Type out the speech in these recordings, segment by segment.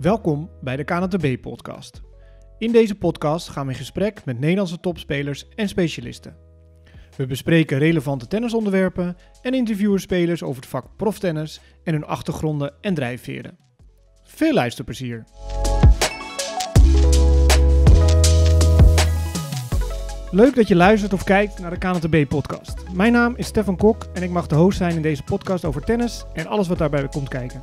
Welkom bij de KNTB-podcast. In deze podcast gaan we in gesprek met Nederlandse topspelers en specialisten. We bespreken relevante tennisonderwerpen en interviewen spelers over het vak proftennis en hun achtergronden en drijfveren. Veel luisterplezier! Leuk dat je luistert of kijkt naar de KNTB-podcast. Mijn naam is Stefan Kok en ik mag de host zijn in deze podcast over tennis en alles wat daarbij komt kijken.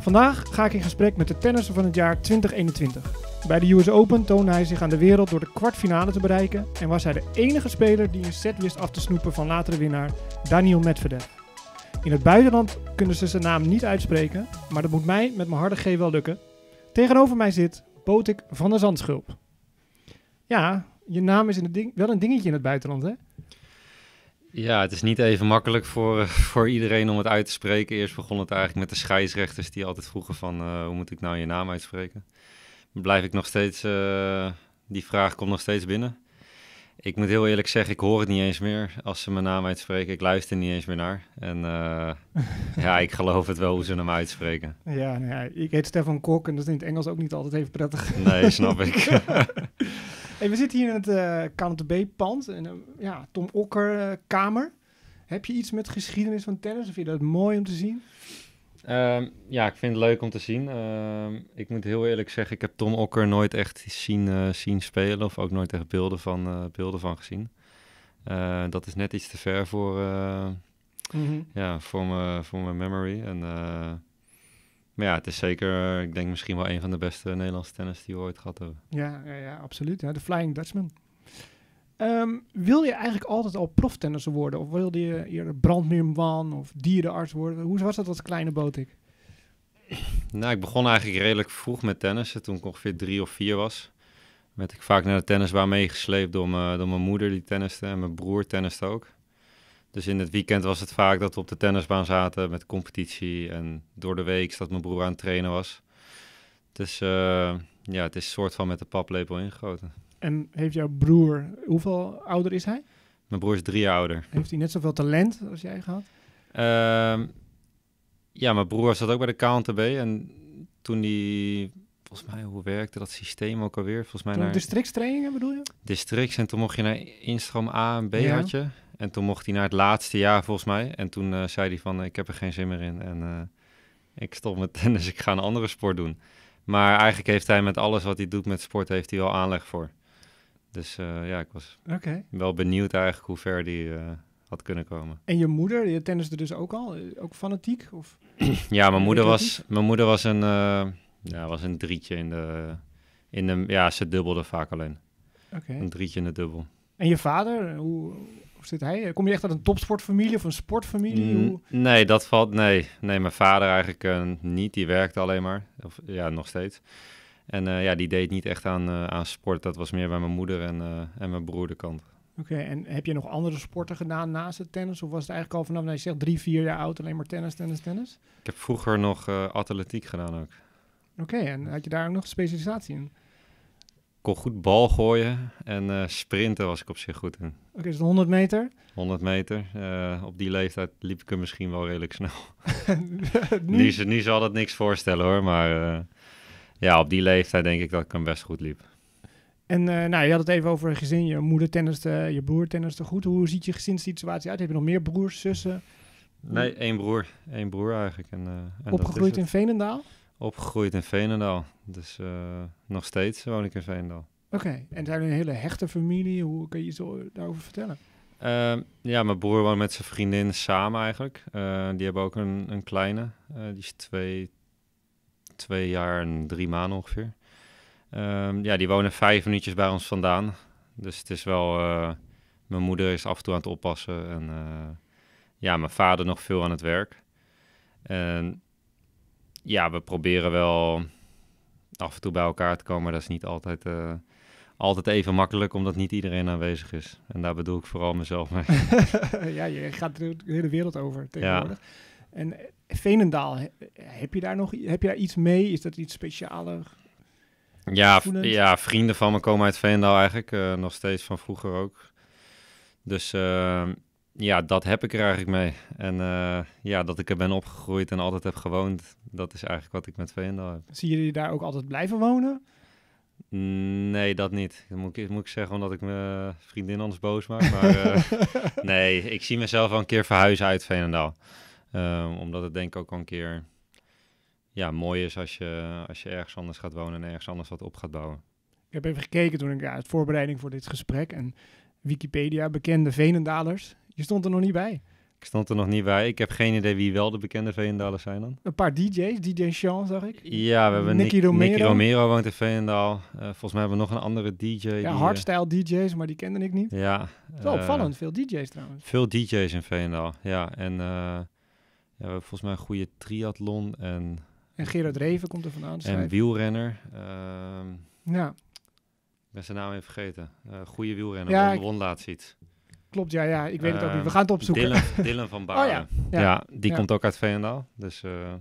Vandaag ga ik in gesprek met de tennisser van het jaar 2021. Bij de US Open toonde hij zich aan de wereld door de kwartfinale te bereiken en was hij de enige speler die een set wist af te snoepen van latere winnaar Daniel Medvedev. In het buitenland kunnen ze zijn naam niet uitspreken, maar dat moet mij met mijn harde G wel lukken. Tegenover mij zit Botik van der Zandschulp. Ja, je naam is in het wel een dingetje in het buitenland, hè? Ja, het is niet even makkelijk voor, eh, voor iedereen om het uit te spreken. Eerst begon het eigenlijk met de scheidsrechters die altijd vroegen van eh, hoe moet ik nou je naam uitspreken. Blijf ik nog steeds, eh, die vraag komt nog steeds binnen. Ik moet heel eerlijk zeggen, ik hoor het niet eens meer als ze mijn naam uitspreken. Ik luister niet eens meer naar. En ja, ik geloof het wel hoe ze hem uitspreken. Ja, nou ja, ik heet Stefan Kok en dat is in het Engels ook niet altijd even prettig. Nee, snap ik. we zitten hier in het uh, pand en eh, ja, Tom Okker-kamer. Eh, heb je iets met geschiedenis van tennis? Of vind je dat mooi om te zien? Ehm, ja, ik vind het leuk om te zien. Ehm, ik moet heel eerlijk zeggen, ik heb Tom Okker nooit echt zien, zien spelen of ook nooit echt beelden van, beelden van gezien. dat is net iets te ver voor, mhm. ja, voor, mijn voor mijn memory. En maar ja, het is zeker, eh, ik denk misschien wel een van de beste Nederlandse tennis die we ooit gehad hebben. Ja, ja, ja absoluut. de Flying Dutchman. Ehm, wil je eigenlijk altijd al proftennisser worden? Of wilde je eerder brandweerman of dierenarts worden? Hoe was dat als kleine botik? Nou, ik begon eigenlijk redelijk vroeg met tennissen, toen ik ongeveer drie of vier was. Werd ik vaak naar de tennisbaan meegesleept door, door, mijn moeder die tenniste en mijn broer tenniste ook. Dus in het weekend was het vaak dat we op de tennisbaan zaten met competitie. En door de week dat mijn broer aan het trainen was. Dus eh, ja, het is soort van met de paplepel ingegoten. En heeft jouw broer, hoeveel ouder is hij? Mijn broer is drie jaar ouder. Heeft hij net zoveel talent als jij gehad? Ehm, ja, mijn broer zat ook bij de KNTB. En toen die volgens mij, hoe werkte dat systeem ook alweer? Volgens mij naar... Districtstrainingen bedoel je? Districts en toen mocht je naar instroom A en B had je. En toen mocht hij naar het laatste jaar volgens mij. En toen eh, zei hij van, eh, ik heb er geen zin meer in. En eh, ik stop met tennis, ik ga een andere sport doen. Maar eigenlijk heeft hij met alles wat hij doet met sport, heeft hij wel aanleg voor. Dus ja, ik was wel benieuwd eigenlijk hoe ver die had kunnen komen. En je moeder, je tenniste dus ook al? Ook fanatiek? Of? ja, mijn moeder, was, mijn moeder was een, ja, was een drietje in de, in de... Ja, ze dubbelde vaak alleen. Een drietje in de dubbel. En je vader, hoe, zit hij? Kom je echt uit een topsportfamilie of een sportfamilie? Mm, nee, dat valt. Nee, nee mijn vader eigenlijk eh, niet. Die werkte alleen maar. Of, ja, nog steeds. En eh, ja, die deed niet echt aan, eh, aan sport. Dat was meer bij mijn moeder en, en mijn broer kant. Oké, en heb je nog andere sporten gedaan naast het tennis? Of was het eigenlijk al vanaf, nou, zegt drie, vier jaar oud, alleen maar tennis, tennis, tennis? Ik heb vroeger nog atletiek gedaan ook. Oké, en had je daar ook nog specialisatie in? goed bal gooien en eh, sprinten was ik op zich goed in. Oké, is het 100 meter? 100 meter. Eh, op die leeftijd liep ik hem misschien wel redelijk snel. nu? nu, nu zal dat niks voorstellen hoor, maar eh, ja, op die leeftijd denk ik dat ik hem best goed liep. En nou, je had het even over gezin, je moeder tenniste, je broer tenniste goed. Hoe ziet je gezinssituatie uit? Heb je nog meer broers, zussen? Nee, één broer. Eén broer eigenlijk. En, en Opgegroeid in Veenendaal? Opgegroeid in Veenendaal. Dus eh, nog steeds woon ik in Veenendaal. Oké, en zijn jullie een hele hechte familie? Hoe kun je iets daarover vertellen? Ehm, ja, mijn broer woont met zijn vriendin samen eigenlijk. Eh, die hebben ook een, een kleine. Eh, die is twee, twee jaar en drie maanden ongeveer. Ehm, ja, die wonen vijf minuutjes bij ons vandaan. Dus het is wel... mijn moeder is af en toe aan het oppassen. En ja, mijn vader nog veel aan het werk. En ja, we proberen wel af en toe bij elkaar te komen. Maar dat is niet altijd, eh, altijd even makkelijk, omdat niet iedereen aanwezig is. En daar bedoel ik vooral mezelf mee. ja, je gaat de hele wereld over tegenwoordig. En eh, Veenendaal, heb je daar nog heb je daar iets mee? Is dat iets specialer? Ja, ja, vrienden van me komen uit Veenendaal eigenlijk. Eh, nog steeds van vroeger ook. Dus ehm, ja, dat heb ik er eigenlijk mee. En eh, ja, dat ik er ben opgegroeid en altijd heb gewoond, dat is eigenlijk wat ik met Venendaal. heb. Zie jullie daar ook altijd blijven wonen? Mm, nee, dat niet. moet ik, moet ik zeggen omdat ik mijn vriendin anders boos maak. Maar eh, nee, ik zie mezelf al een keer verhuizen uit Veenendaal. Ehm, omdat het denk ik ook al een keer ja, mooi is als je, als je ergens anders gaat wonen en ergens anders wat op gaat bouwen. Ik heb even gekeken toen ik ja, het voorbereiding voor dit gesprek en Wikipedia, bekende Venendalers. Je stond er nog niet bij. Ik stond er nog niet bij. Ik heb geen idee wie wel de bekende Veendalers zijn dan. Een paar DJ's. DJ Sean, zag ik. Ja, we hebben Nicky Romero. Nicky Romero woont in Veenendaal. Eh, volgens mij hebben we nog een andere DJ. Ja, eh, hardstyle DJ's, maar die kende ik niet. Ja. Wel eh, opvallend, veel DJ's trouwens. Veel DJ's in Veenendaal, ja. En ja, we hebben volgens mij een goede triathlon en... En Gerard Reven komt er vandaan. Dus en wielrenner. Ehm, ja. Ik ben zijn naam even vergeten. goede wielrenner, ja, won won laat ziet. Klopt, ja, ja. Ik weet het ook niet. We ehm, gaan het opzoeken. Dylan, van Baarden. Oh, ja. ja. die komt ook uit Veenendaal. Dus eh,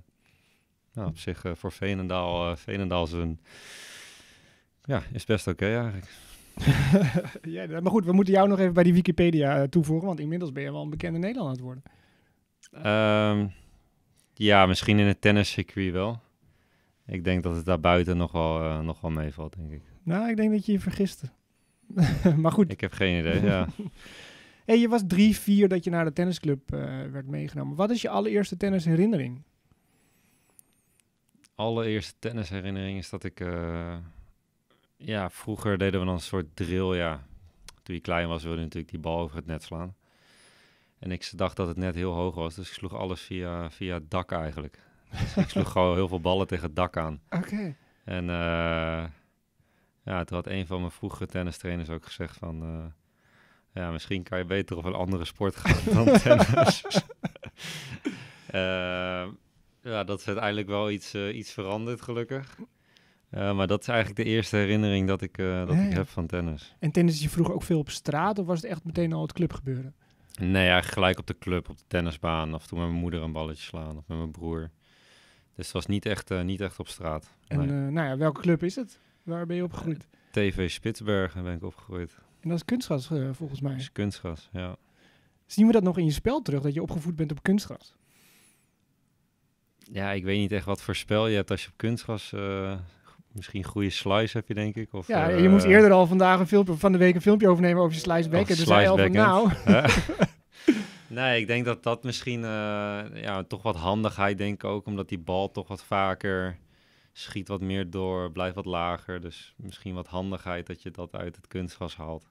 nou, op zich eh, voor Veenendaal, eh, Veenendaal is een... Ja, is best oké eigenlijk. ja, maar goed, we moeten jou nog even bij die Wikipedia toevoegen, want inmiddels ben je wel een bekende Nederlander aan het worden. Ehm, ja, misschien in het tenniscircuit wel. Ik denk dat het daarbuiten nog wel, nog wel meevalt, denk ik. Nou, ik denk dat je je vergiste. maar goed. Ik heb geen idee, ja. Hey, je was drie, vier dat je naar de tennisclub eh, werd meegenomen. Wat is je allereerste tennisherinnering? Allereerste tennisherinnering is dat ik... Eh, ja, vroeger deden we dan een soort drill, ja. Toen je klein was wilde je natuurlijk die bal over het net slaan. En ik dacht dat het net heel hoog was, dus ik sloeg alles via, via het dak eigenlijk. Dus ik sloeg gewoon heel veel ballen tegen het dak aan. Oké. En eh, ja, het had een van mijn vroegere tennistrainers ook gezegd van... Ja, misschien kan je beter op een andere sport gaan dan tennis. Eh, eh, ja, dat is uiteindelijk wel iets, eh, iets veranderd, gelukkig. maar dat is eigenlijk de eerste herinnering dat ik, dat ik heb van tennis. En tennis je vroeg ook veel op straat of was het echt meteen al het club gebeuren? Nee, eigenlijk gelijk op de club, op de tennisbaan. Of toen met mijn moeder een balletje slaan of met mijn broer. Dus het was niet echt, niet echt op straat. En nou ja, welke club is het? Waar ben je opgegroeid? TV Spitsbergen ben ik opgegroeid. En dat is kunstgras eh, volgens mij. Dat is kunstgras, ja. Zien we dat nog in je spel terug, dat je opgevoed bent op kunstgras? Ja, ik weet niet echt wat voor spel je hebt als je op kunstgras... Uh, misschien goede slice heb je, denk ik. Of, ja, eh, je moest eerder al vandaag een filmpje, van de week een filmpje overnemen over je oh, slice backend. Dus al van, nou... Nee, ik denk dat dat misschien ja, toch wat handigheid, denk ik ook. Omdat die bal toch wat vaker schiet, wat meer door, blijft wat lager. Dus misschien wat handigheid dat je dat uit het kunstgras haalt.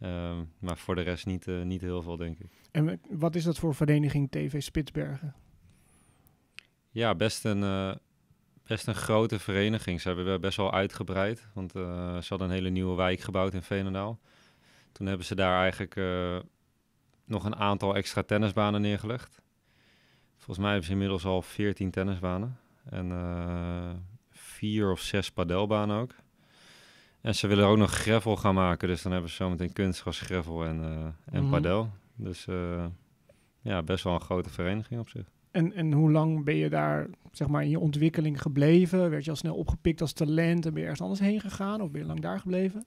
Ehm, maar voor de rest niet, eh, niet heel veel, denk ik. En wat is dat voor vereniging TV Spitsbergen? Ja, best een, eh, best een grote vereniging. Ze hebben best wel uitgebreid, want eh, ze hadden een hele nieuwe wijk gebouwd in Veenendaal. Toen hebben ze daar eigenlijk nog een aantal extra tennisbanen neergelegd. Volgens mij hebben ze inmiddels al 14 tennisbanen en vier of zes padelbanen ook. En ze willen ook nog gravel gaan maken. Dus dan hebben ze zometeen kunstgras, gravel en, uh, en mhm. padel. Dus eh, ja, best wel een grote vereniging op zich. En, en hoe lang ben je daar zeg maar, in je ontwikkeling gebleven? Werd je al snel opgepikt als talent en ben je ergens anders heen gegaan? Of ben je lang daar gebleven?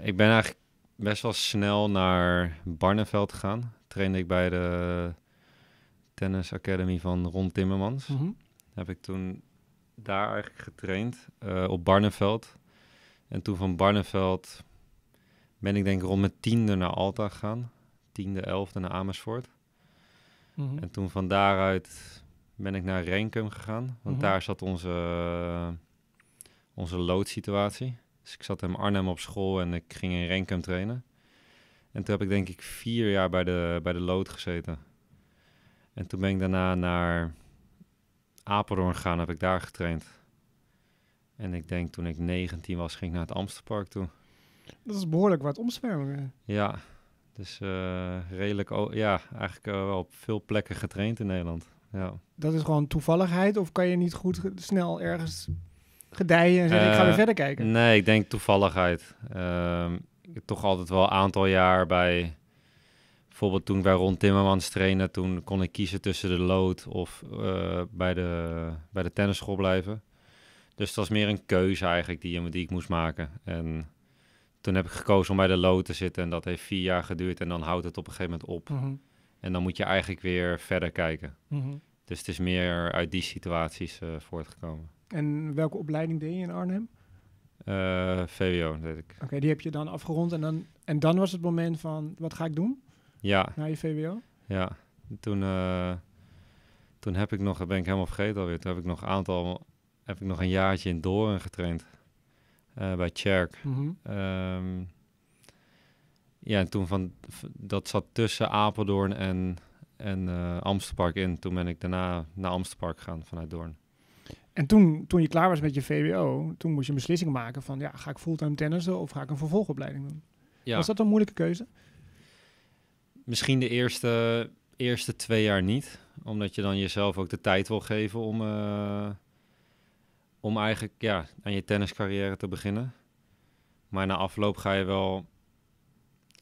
Ik ben eigenlijk best wel snel naar Barneveld gegaan. Trainde ik bij de Tennis Academy van Ron Timmermans. Mhm. Heb ik toen daar eigenlijk getraind eh, op Barneveld. En toen van Barneveld ben ik denk ik rond mijn tiende naar Alta gegaan. Tiende, elfde naar Amersfoort. Mhm. En toen van daaruit ben ik naar Renkum gegaan. Want mhm. daar zat onze, onze loodsituatie. Dus ik zat in Arnhem op school en ik ging in Renkum trainen. En toen heb ik denk ik vier jaar bij de, bij de lood gezeten. En toen ben ik daarna naar Apeldoorn gegaan, heb ik daar getraind. En ik denk toen ik 19 was, ging ik naar het Amsterpark toe. Dat is behoorlijk wat omzwervingen. Ja, dus uh, redelijk, ja, eigenlijk eh, wel op veel plekken getraind in Nederland. Ja. Dat is gewoon toevalligheid of kan je niet goed snel ergens gedijen en zeggen ik ga weer eh, verder kijken? Nee, ik denk toevalligheid. ik ehm, heb toch altijd wel een aantal jaar bij, bijvoorbeeld toen wij rond Timmermans trainen, toen kon ik kiezen tussen de lood of bij, de, bij de tennisschool blijven. Dus het was meer een keuze eigenlijk die, die ik moest maken. En toen heb ik gekozen om bij de lood te zitten. En dat heeft vier jaar geduurd. En dan houdt het op een gegeven moment op. Mhm. En dan moet je eigenlijk weer verder kijken. Mhm. Dus het is meer uit die situaties eh, voortgekomen. En welke opleiding deed je in Arnhem? Uh, eh, VWO, weet ik. Oké, die heb je dan afgerond. En dan, en dan was het moment van, wat ga ik doen? Ja. Na je VWO? Ja. Toen, eh, toen heb ik nog, ben ik helemaal vergeten alweer. Toen heb ik nog een aantal heb ik nog een jaartje in Doorn getraind. Eh, bij Cherk. Mhm. Ehm, ja, en toen van... Dat zat tussen Apeldoorn en, en uh, Amsterpark in. Toen ben ik daarna naar Amsterpark gegaan vanuit Doorn. En toen, toen je klaar was met je VWO, toen moest je een beslissing maken van... Ja, ga ik fulltime tennissen of ga ik een vervolgopleiding doen? Was dat een moeilijke keuze? Misschien de eerste, eerste twee jaar niet. Omdat je dan jezelf ook de tijd wil geven om... Eh, om eigenlijk ja, aan je tenniscarrière te beginnen. Maar na afloop ga je wel,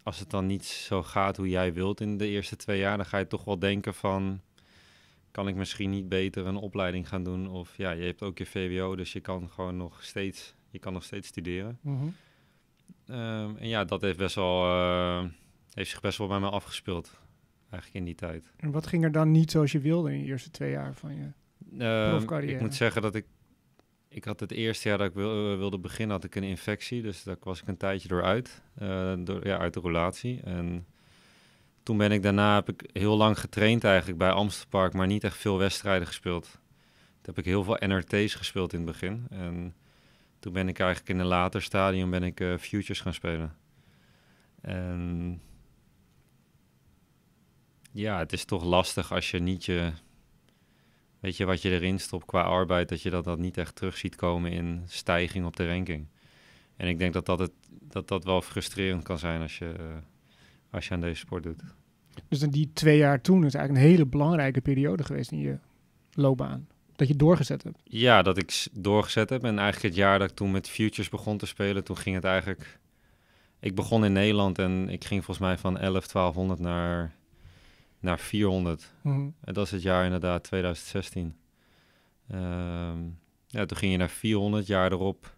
als het dan niet zo gaat hoe jij wilt in de eerste twee jaar, dan ga je toch wel denken van, kan ik misschien niet beter een opleiding gaan doen? Of ja, je hebt ook je VWO, dus je kan gewoon nog steeds, je kan nog steeds studeren. Mhm. Ehm, en ja, dat heeft best wel, eh, heeft zich best wel bij me afgespeeld, eigenlijk in die tijd. En wat ging er dan niet zoals je wilde in je eerste twee jaar van je? Uh, ik moet zeggen dat ik ik had het eerste jaar dat ik eh, wilde beginnen, had ik een infectie. Dus daar was ik een tijdje door uit. Eh, door, ja, uit de relatie. En toen ben ik daarna, heb ik heel lang getraind eigenlijk bij Amsterpark, maar niet echt veel wedstrijden gespeeld. Toen heb ik heel veel NRT's gespeeld in het begin. En toen ben ik eigenlijk in een later stadium ben ik eh, futures gaan spelen. En ja, het is toch lastig als je niet je weet je, wat je erin stopt qua arbeid, dat je dat, dat niet echt terug ziet komen in stijging op de ranking. En ik denk dat dat, het, dat, dat wel frustrerend kan zijn als je, eh, als je aan deze sport doet. Dus in die twee jaar toen is eigenlijk een hele belangrijke periode geweest in je loopbaan. Dat je doorgezet hebt. Ja, dat ik doorgezet heb. En eigenlijk het jaar dat ik toen met Futures begon te spelen, toen ging het eigenlijk... Ik begon in Nederland en ik ging volgens mij van 11, 1200 naar naar 400. Mhm. En dat is het jaar inderdaad, 2016. Ehm, ja, toen ging je naar 400, jaar erop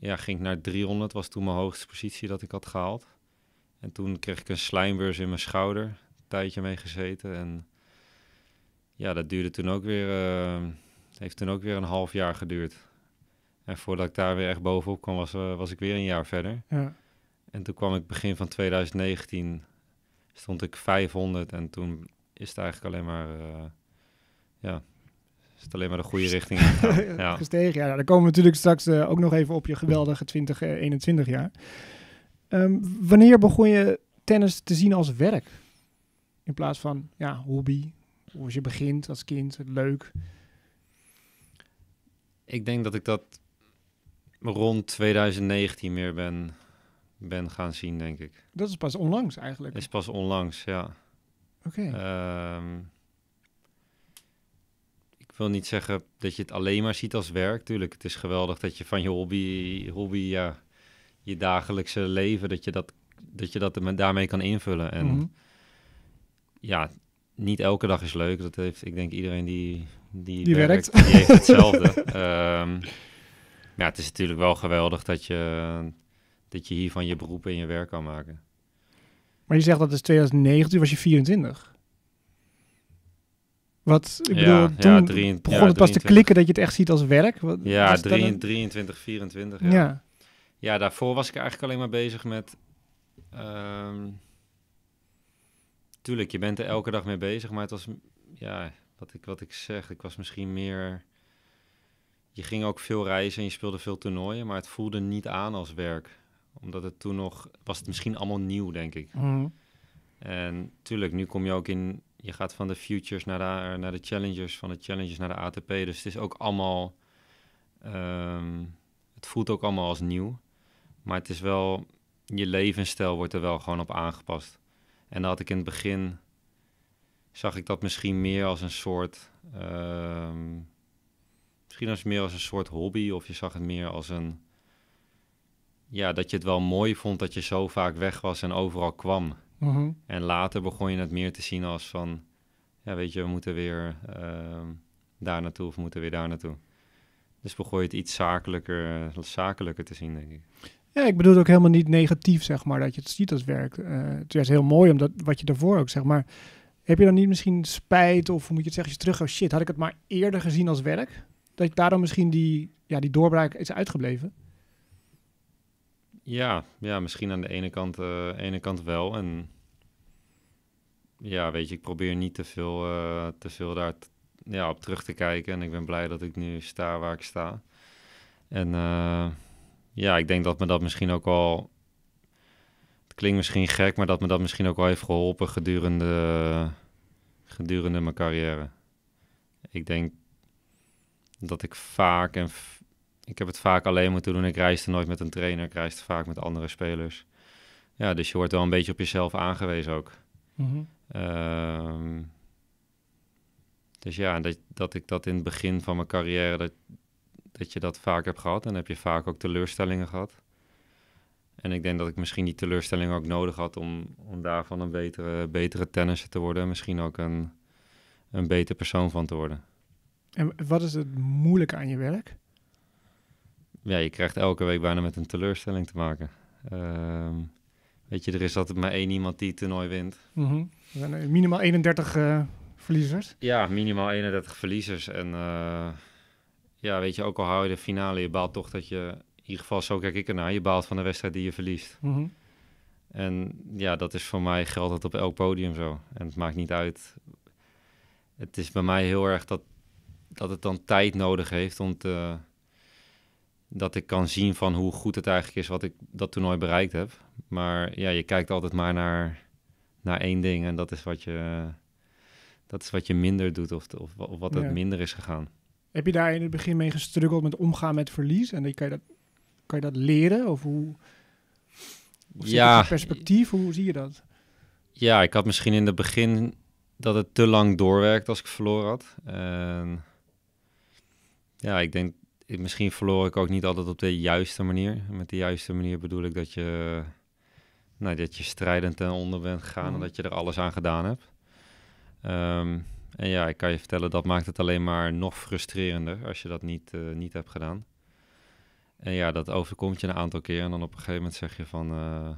ja, ging ik naar 300, was toen mijn hoogste positie dat ik had gehaald. En toen kreeg ik een slijmbeurs in mijn schouder, een tijdje mee gezeten. En ja, dat duurde toen ook weer, uh, heeft toen ook weer een half jaar geduurd. En voordat ik daar weer echt bovenop kwam, was, eh, was ik weer een jaar verder. Ja. En toen kwam ik begin van 2019 stond ik 500 en toen is het eigenlijk alleen maar, uh, ja, is het alleen maar de goede richting ja. Gestegen, ja. Nou, dan komen we natuurlijk straks eh, ook nog even op je geweldige 20, uh, eh, jaar. Ehm, wanneer begon je tennis te zien als werk? In plaats van, ja, hobby. Hoe je begint als kind, leuk. Ik denk dat ik dat rond 2019 meer ben ben gaan zien, denk ik. Dat is pas onlangs eigenlijk? Is pas onlangs, ja. Oké. Ehm, ik wil niet zeggen dat je het alleen maar ziet als werk. Tuurlijk, het is geweldig dat je van je hobby, hobby ja, je dagelijkse leven, dat je dat, dat, je dat daarmee kan invullen. En mhm. ja, niet elke dag is leuk. Dat heeft, ik denk, iedereen die, die, werkt, die heeft hetzelfde. um, ja, het is natuurlijk wel geweldig dat je dat je hiervan je beroep en je werk kan maken. Maar je zegt dat is 2019, was je 24. Wat, ik bedoel, ja, toen begon het pas te klikken dat je het echt ziet als werk. Wat, ja, 23, 24. Ja. ja. daarvoor was ik eigenlijk alleen maar bezig met... Ehm, tuurlijk, je bent er elke dag mee bezig, maar het was... Ja, wat ik, wat ik zeg, ik was misschien meer... Je ging ook veel reizen en je speelde veel toernooien, maar het voelde niet aan als werk omdat het toen nog, was het misschien allemaal nieuw, denk ik. Mhm. En tuurlijk, nu kom je ook in, je gaat van de futures naar de, naar de challengers, van de challengers naar de ATP. Dus het is ook allemaal, ehm, het voelt ook allemaal als nieuw. Maar het is wel, je levensstijl wordt er wel gewoon op aangepast. En dat had ik in het begin, zag ik dat misschien meer als een soort, um, misschien als meer als een soort hobby. Of je zag het meer als een ja, dat je het wel mooi vond dat je zo vaak weg was en overal kwam. Mhm. En later begon je het meer te zien als van, ja, weet je, we moeten weer ehm, daar naartoe of we moeten weer daar naartoe. Dus begon je het iets zakelijker, zakelijker te zien, denk ik. Ja, ik bedoel het ook helemaal niet negatief, zeg maar, dat je het ziet als werk. Eh, het is heel mooi, omdat wat je daarvoor ook, zeg maar... Heb je dan niet misschien spijt of moet je het zeggen, als je terug, oh shit, had ik het maar eerder gezien als werk? Dat daarom misschien die, ja, die doorbraak is uitgebleven? Ja, ja misschien aan de ene kant, eh, ene kant wel. En ja, weet je, ik probeer niet te veel, uh, te veel daar ja, op terug te kijken. En ik ben blij dat ik nu sta waar ik sta. En eh, ja, ik denk dat me dat misschien ook al. Het klinkt misschien gek, maar dat me dat misschien ook wel heeft geholpen gedurende, gedurende mijn carrière. Ik denk dat ik vaak en ik heb het vaak alleen moeten doen. Ik reisde nooit met een trainer, ik reisde vaak met andere spelers. Ja, dus je wordt wel een beetje op jezelf aangewezen ook. Mhm. Ehm, dus ja, dat, dat ik dat in het begin van mijn carrière, dat, dat je dat vaak hebt gehad. En heb je vaak ook teleurstellingen gehad. En ik denk dat ik misschien die teleurstelling ook nodig had om, om daarvan een betere, betere tennisser te worden. misschien ook een, een beter persoon van te worden. En wat is het moeilijke aan je werk? ja, je krijgt elke week bijna met een teleurstelling te maken. Ehm, weet je, er is altijd maar één iemand die het toernooi wint. zijn mhm. minimaal 31 eh, verliezers. Ja, minimaal 31 verliezers. En eh, ja, weet je, ook al hou je de finale, je baalt toch dat je, in ieder geval zo kijk ik ernaar, je baalt van de wedstrijd die je verliest. Mhm. En ja, dat is voor mij geldt het op elk podium zo. En het maakt niet uit. Het is bij mij heel erg dat, dat het dan tijd nodig heeft om te, dat ik kan zien van hoe goed het eigenlijk is wat ik dat toernooi bereikt heb. Maar ja, je kijkt altijd maar naar, naar één ding en dat is wat je, dat is wat je minder doet of, of, wat het minder is gegaan. Heb je daar in het begin mee gestruggeld met omgaan met verlies? En kan je dat, kan je dat leren? Of hoe, ja, perspectief, hoe zie je dat? Ja, ik had misschien in het begin dat het te lang doorwerkt als ik verloren had. En ja, ik denk misschien verloor ik ook niet altijd op de juiste manier. Met de juiste manier bedoel ik dat je, nou, dat je strijdend ten onder bent gegaan en mm. dat je er alles aan gedaan hebt. Ehm, en ja, ik kan je vertellen, dat maakt het alleen maar nog frustrerender als je dat niet, eh, niet hebt gedaan. En ja, dat overkomt je een aantal keer en dan op een gegeven moment zeg je van, eh,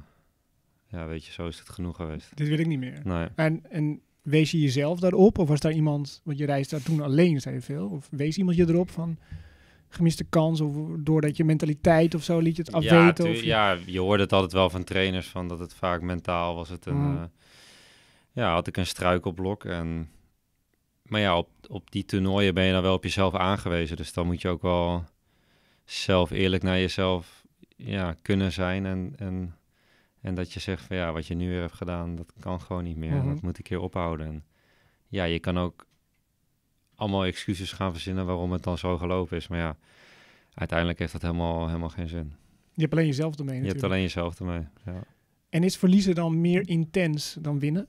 ja, weet je, zo is het genoeg geweest. Dit wil ik niet meer. Nee. En, en wees je jezelf daarop of was daar iemand, want je reist daar toen alleen, zei je veel, of wees iemand je erop van, gemiste kans of doordat je mentaliteit of zo liet je het afweten? Ja, je... ja, je hoorde het altijd wel van trainers van dat het vaak mentaal was. Het een, mm. eh, ja, had ik een struikelblok en... Maar ja, op, op die toernooien ben je dan wel op jezelf aangewezen. Dus dan moet je ook wel zelf eerlijk naar jezelf ja, kunnen zijn. En, en, en dat je zegt van ja, wat je nu weer hebt gedaan, dat kan gewoon niet meer. Mm-hmm. Dat moet ik hier ophouden. ja, je kan ook allemaal excuses gaan verzinnen waarom het dan zo gelopen is. Maar ja, uiteindelijk heeft dat helemaal, helemaal geen zin. Je hebt alleen jezelf ermee. Natuurlijk. Je hebt alleen jezelf ermee. Ja. En is verliezen dan meer intens dan winnen?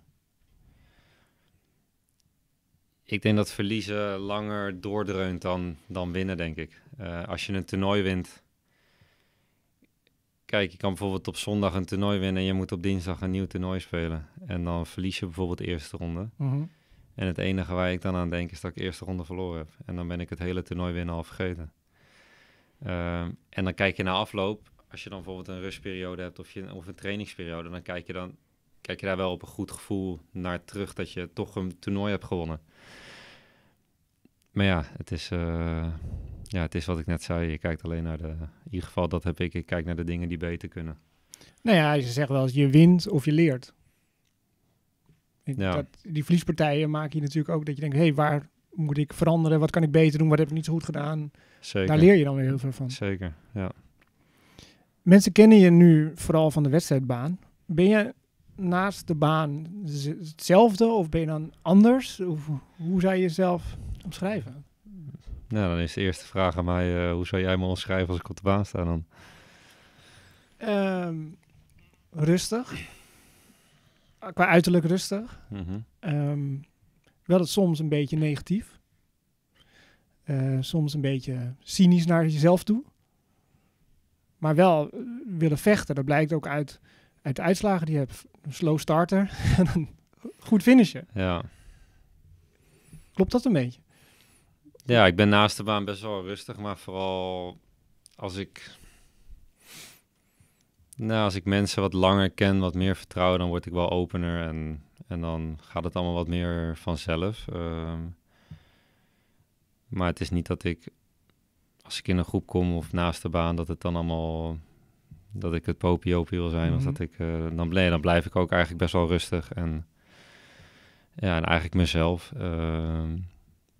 Ik denk dat verliezen langer doordreunt dan, dan winnen, denk ik. Eh, als je een toernooi wint. Kijk, je kan bijvoorbeeld op zondag een toernooi winnen en je moet op dinsdag een nieuw toernooi spelen. En dan verlies je bijvoorbeeld de eerste ronde. Mm en het enige waar ik dan aan denk is dat ik de eerste ronde verloren heb. En dan ben ik het hele toernooi winnen al vergeten. Ehm, en dan kijk je naar afloop. Als je dan bijvoorbeeld een rustperiode hebt of, je, of een trainingsperiode, dan kijk, je dan kijk je daar wel op een goed gevoel naar terug dat je toch een toernooi hebt gewonnen. Maar ja, het is, eh, ja, het is wat ik net zei. Je kijkt alleen naar de. In ieder geval, dat heb ik. Ik kijk naar de dingen die beter kunnen. Nou ja, je zegt wel eens: je wint of je leert. Ja. die verliespartijen maken je natuurlijk ook dat je denkt, hé, hey, waar moet ik veranderen? Wat kan ik beter doen? Wat heb ik niet zo goed gedaan? Zeker. Daar leer je dan weer heel veel van. Zeker, ja. Mensen kennen je nu vooral van de wedstrijdbaan. Ben je naast de baan hetzelfde of ben je dan anders? hoe zou je jezelf omschrijven? Nou, dan is de eerste vraag aan mij, eh, hoe zou jij me omschrijven als ik op de baan sta dan? Um, rustig qua uiterlijk rustig. Mhm. Ehm, wel het soms een beetje negatief. Eh, soms een beetje cynisch naar jezelf toe. Maar wel eh, willen vechten. Dat blijkt ook uit, uit de uitslagen die je hebt. slow starter en een goed finisher. Ja. Klopt dat een beetje? Ja, ik ben naast de baan best wel rustig. Maar vooral als ik nou, als ik mensen wat langer ken, wat meer vertrouw, dan word ik wel opener en, en dan gaat het allemaal wat meer vanzelf. Ehm, maar het is niet dat ik, als ik in een groep kom of naast de baan, dat het dan allemaal, dat ik het popiopie wil zijn. of mhm. dat ik, eh, dan, nee, dan blijf ik ook eigenlijk best wel rustig en, ja, en eigenlijk mezelf. Ehm,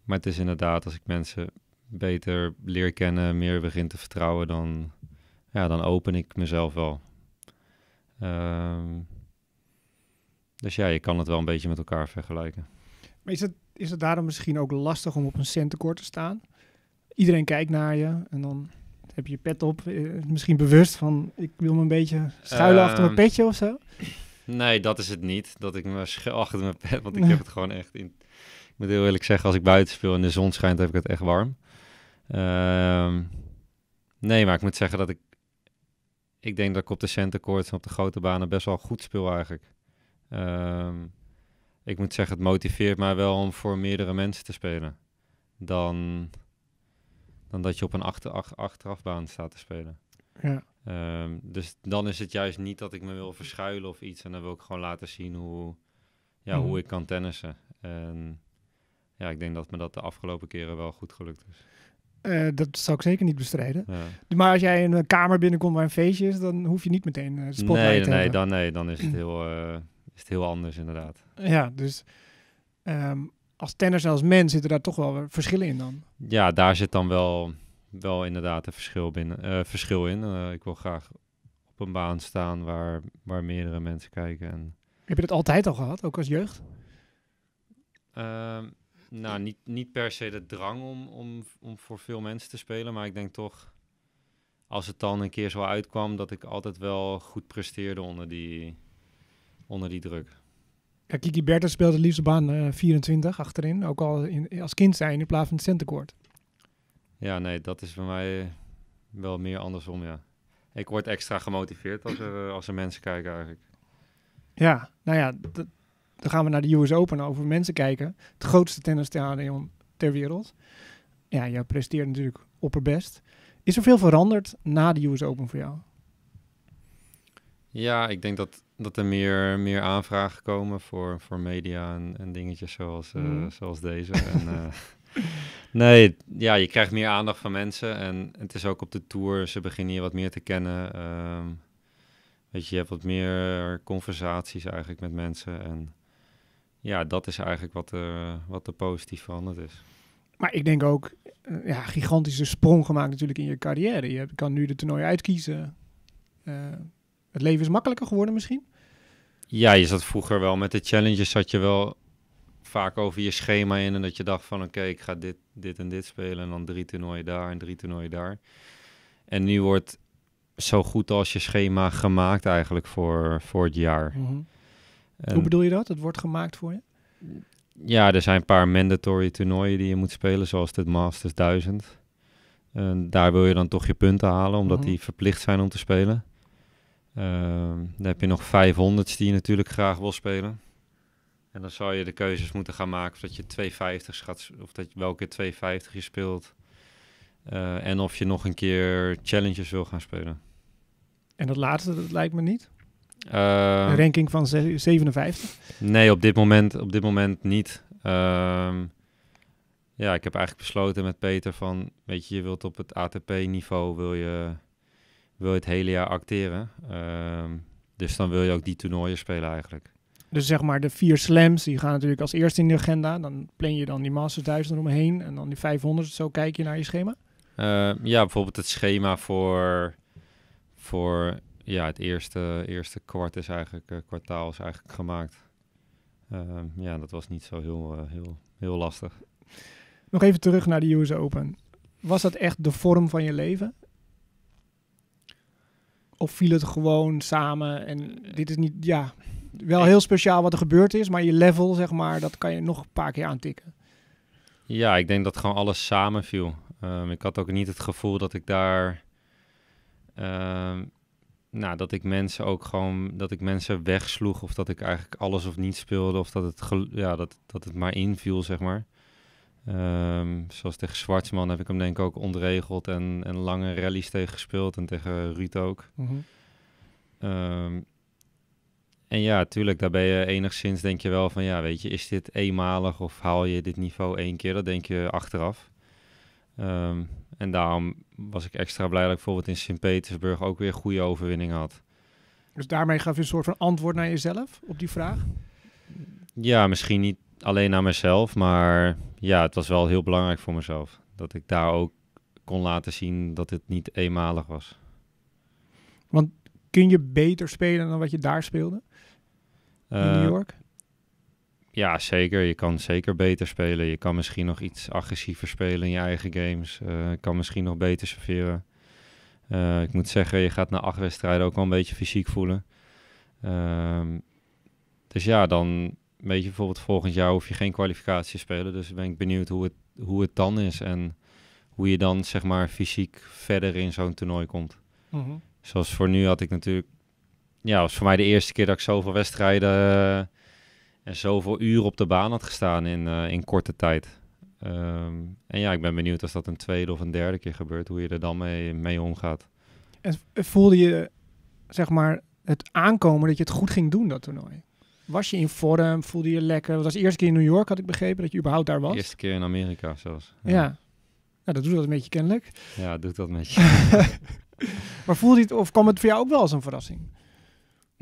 maar het is inderdaad, als ik mensen beter leer kennen, meer begin te vertrouwen, dan ja, dan open ik mezelf wel. Ehm, dus ja, je kan het wel een beetje met elkaar vergelijken. Maar is het, is het daarom misschien ook lastig om op een cent te staan? Iedereen kijkt naar je en dan heb je je pet op. Eh, misschien bewust van, ik wil me een beetje schuilen achter mijn ehm, petje of zo? Nee, dat is het niet. Dat ik me schuil achter mijn pet, want ik heb het gewoon echt in... Ik moet heel eerlijk zeggen, als ik buiten speel en de zon schijnt, heb ik het echt warm. Ehm, nee, maar ik moet zeggen dat ik ik denk dat ik op de centercourts en op de grote banen best wel goed speel eigenlijk. Ehm, ik moet zeggen, het motiveert mij wel om voor meerdere mensen te spelen. Dan, dan dat je op een achter, ach, achterafbaan staat te spelen. Ja. Ehm, dus dan is het juist niet dat ik me wil verschuilen of iets. En dan wil ik gewoon laten zien hoe, ja, hoe mhm. ik kan tennissen. En ja, ik denk dat me dat de afgelopen keren wel goed gelukt is. Eh, dat zou ik zeker niet bestrijden. Maar als jij in een kamer binnenkomt waar een feestje is, dan hoef je niet meteen uh, spotlight nee, te nee, Dan, nee, dan is het, heel, eh, is het heel anders inderdaad. Ja, dus ehm, als tennis en als mens zitten daar toch wel verschillen in dan. Ja, daar zit dan wel, wel inderdaad een verschil, binnen, verschil in. ik wil graag op een baan staan waar, waar meerdere mensen kijken. En... Heb je dat altijd al gehad, ook als jeugd? Ehm, nou, niet, niet per se de drang om, om, om voor veel mensen te spelen. Maar ik denk toch, als het dan een keer zo uitkwam, dat ik altijd wel goed presteerde onder die, onder die druk. Ja, Kiki Bertha speelde liefst op baan 24 eh, achterin. Ook al in, als kind zijn in plaats van het centenkoord. Ja, nee, dat is bij mij wel meer andersom, ja. Ik word extra gemotiveerd als er, eh, als er mensen kijken eigenlijk. Ja, nou ja, dat, dan gaan we naar de US Open over mensen kijken. Het grootste tennisstadion ter wereld. Ja, jij presteert natuurlijk opperbest. Is er veel veranderd na de US Open voor jou? Ja, ik denk dat, dat er meer, meer aanvragen komen voor, voor media en, dingetjes zoals, eh, mhm. zoals deze. en, eh, nee, ja, je krijgt meer aandacht van mensen. En het is ook op de tour, ze beginnen je wat meer te kennen. Ehm, weet je, je hebt wat meer conversaties eigenlijk met mensen. En ja, dat is eigenlijk wat, de eh, wat er positief veranderd is. Maar ik denk ook, eh, ja, gigantische sprong gemaakt natuurlijk in je carrière. Je kan nu de toernooi uitkiezen. Eh, het leven is makkelijker geworden misschien? Ja, je zat vroeger wel met de challenges, zat je wel vaak over je schema in. En dat je dacht van, oké, ik ga dit, dit en dit spelen. En dan drie toernooien daar en drie toernooien daar. En nu wordt zo goed als je schema gemaakt eigenlijk voor, voor het jaar. Mm hoe bedoel je dat? Het wordt gemaakt voor je? Ja, er zijn een paar mandatory toernooien die je moet spelen, zoals het Masters 1000. En daar wil je dan toch je punten halen, omdat mhm. die verplicht zijn om te spelen. Uh, dan heb je nog 500 die je natuurlijk graag wil spelen. En dan zou je de keuzes moeten gaan maken of dat je 250 schat, of dat je welke 250 je speelt. Eh, en of je nog een keer challenges wil gaan spelen. En dat laatste, dat lijkt me niet. Ehm, een ranking van 57? Nee, op dit moment, op dit moment niet. Ehm, ja, ik heb eigenlijk besloten met Peter van, weet je, je wilt op het ATP-niveau, wil je, wil je het hele jaar acteren. Ehm, dus dan wil je ook die toernooien spelen eigenlijk. Dus zeg maar de vier slams, die gaan natuurlijk als eerste in de agenda. Dan plan je dan die Masters 1000 omheen en dan die 500. Zo kijk je naar je schema? ja, bijvoorbeeld het schema voor, voor ja, het eerste, eerste kwart is eigenlijk, eh, kwartaal is eigenlijk gemaakt. Ehm, ja, dat was niet zo heel, eh, heel, heel lastig. Nog even terug naar de US Open. Was dat echt de vorm van je leven? Of viel het gewoon samen en eh, dit is niet, ja, wel heel speciaal wat er gebeurd is, maar je level, zeg maar, dat kan je nog een paar keer aantikken. Ja, ik denk dat gewoon alles samen viel ehm, ik had ook niet het gevoel dat ik daar ehm, nou, dat ik mensen ook gewoon, dat ik mensen wegsloeg of dat ik eigenlijk alles of niet speelde of dat het, ja, dat, dat het maar inviel, zeg maar. Ehm, zoals tegen Zwartsman heb ik hem denk ik ook ontregeld en, en lange rallies tegen gespeeld en tegen Ruud ook. Mhm. Ehm, en ja, tuurlijk, daar ben je enigszins denk je wel van, ja, weet je, is dit eenmalig of haal je dit niveau één keer? Dat denk je achteraf. Ehm, en daarom was ik extra blij dat ik bijvoorbeeld in Sint-Petersburg ook weer goede overwinning had. Dus daarmee gaf je een soort van antwoord naar jezelf op die vraag? Ja, misschien niet alleen naar mezelf, maar ja, het was wel heel belangrijk voor mezelf. Dat ik daar ook kon laten zien dat het niet eenmalig was. Want kun je beter spelen dan wat je daar speelde? In New eh, York? Ja, zeker. Je kan zeker beter spelen. Je kan misschien nog iets agressiever spelen in je eigen games. Eh, kan misschien nog beter serveren. Eh, ik moet zeggen, je gaat na acht wedstrijden ook al een beetje fysiek voelen. Ehm, dus ja, dan weet je bijvoorbeeld volgend jaar hoef je geen kwalificatie te spelen. Dus ben ik benieuwd hoe het, hoe het dan is en hoe je dan zeg maar fysiek verder in zo'n toernooi komt. Mhm. Zoals voor nu had ik natuurlijk... Ja, was voor mij de eerste keer dat ik zoveel wedstrijden... Eh, en zoveel uren op de baan had gestaan in, eh, in korte tijd. Ehm, en ja, ik ben benieuwd als dat een tweede of een derde keer gebeurt, hoe je er dan mee, mee omgaat. En eh, voelde je, zeg maar, het aankomen dat je het goed ging doen, dat toernooi? Was je in vorm? Voelde je lekker? Dat was de eerste keer in New York, had ik begrepen, dat je überhaupt daar was. eerste keer in Amerika zelfs. Ja. ja. Nou, dat doet dat een beetje kennelijk. Ja, doet dat met je. maar voelde je het, of kwam het voor jou ook wel als een verrassing?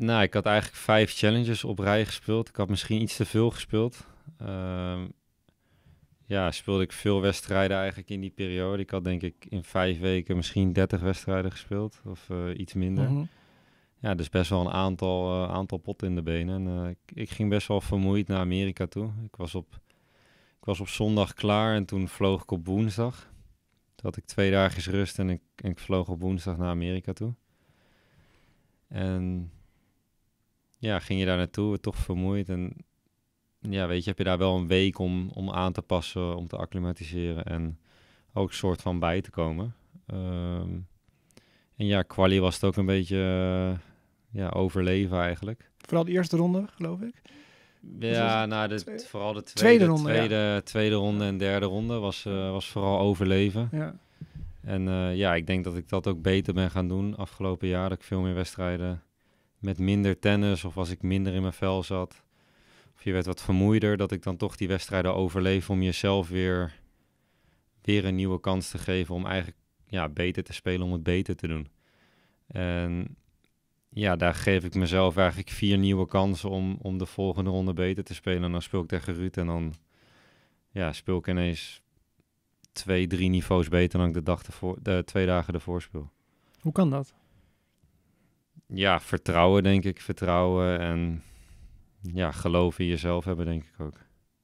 Nou, ik had eigenlijk vijf challenges op rij gespeeld. Ik had misschien iets te veel gespeeld. Ehm, ja, speelde ik veel wedstrijden eigenlijk in die periode. Ik had denk ik in vijf weken misschien 30 wedstrijden gespeeld of eh, iets minder. Mhm. Ja, dus best wel een aantal, eh, aantal potten in de benen. En, eh, ik, ik, ging best wel vermoeid naar Amerika toe. Ik was, op, ik was op zondag klaar en toen vloog ik op woensdag. Toen had ik twee dagen rust en ik, en ik vloog op woensdag naar Amerika toe. En ja, ging je daar naartoe, toch vermoeid. En ja, weet je, heb je daar wel een week om, om aan te passen, om te acclimatiseren en ook soort van bij te komen. Ehm, en ja, quali was het ook een beetje eh, ja, overleven eigenlijk. Vooral de eerste ronde, geloof ik. Ja, nou, de, tweede, vooral de tweede, ronde, tweede, tweede ronde en derde ronde was, eh, was vooral overleven. Ja. En eh, ja, ik denk dat ik dat ook beter ben gaan doen afgelopen jaar. Dat ik veel meer wedstrijden met minder tennis of als ik minder in mijn vel zat. Of je werd wat vermoeider, dat ik dan toch die wedstrijden overleef om jezelf weer, weer een nieuwe kans te geven om eigenlijk ja, beter te spelen, om het beter te doen. En ja, daar geef ik mezelf eigenlijk vier nieuwe kansen om, om de volgende ronde beter te spelen. En dan speel ik tegen Ruud en dan ja, speel ik ineens twee, drie niveaus beter dan ik de, dag ervoor, de twee dagen ervoor speel. Hoe kan dat? ja, vertrouwen denk ik. Vertrouwen en ja, geloof in jezelf hebben denk ik ook.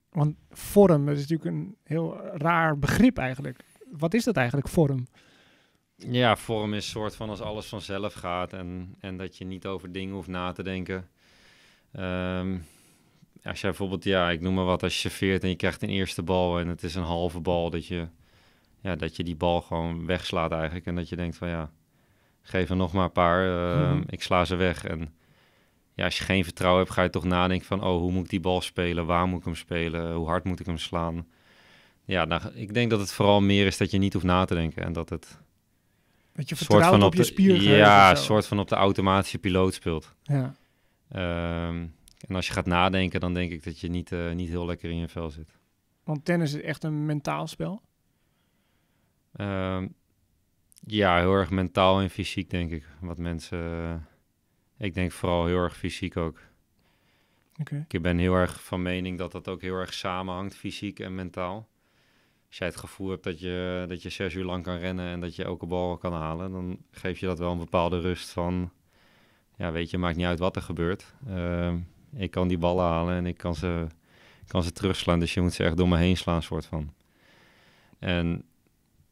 Want vorm, is natuurlijk een heel raar begrip eigenlijk. Wat is dat eigenlijk, vorm? Ja, vorm is soort van als alles vanzelf gaat en, en dat je niet over dingen hoeft na te denken. Ehm, als jij bijvoorbeeld, ja, ik noem maar wat, als je veert en je krijgt een eerste bal en het is een halve bal, dat je, ja, dat je die bal gewoon wegslaat eigenlijk. En dat je denkt van ja, geef nog maar een paar. Ehm, mhm. Ik sla ze weg. En ja, als je geen vertrouwen hebt, ga je toch nadenken van... oh, hoe moet ik die bal spelen? Waar moet ik hem spelen? Hoe hard moet ik hem slaan? Ja, nou, ik denk dat het vooral meer is dat je niet hoeft na te denken. En dat het... Dat je vertrouwt soort van op, op spier. Ja, een soort van op de automatische piloot speelt. Ja. Ehm, en als je gaat nadenken, dan denk ik dat je niet, eh, niet heel lekker in je vel zit. Want tennis is echt een mentaal spel? Um, ja, heel erg mentaal en fysiek, denk ik. Wat mensen. Eh, ik denk vooral heel erg fysiek ook. Ik ben heel erg van mening dat dat ook heel erg samenhangt, fysiek en mentaal. Als jij het gevoel hebt dat je, dat je zes uur lang kan rennen en dat je elke bal kan halen, dan geef je dat wel een bepaalde rust van, ja weet je, maakt niet uit wat er gebeurt. Eh, ik kan die ballen halen en ik kan ze, kan ze terugslaan, dus je moet ze echt door me heen slaan, soort van. En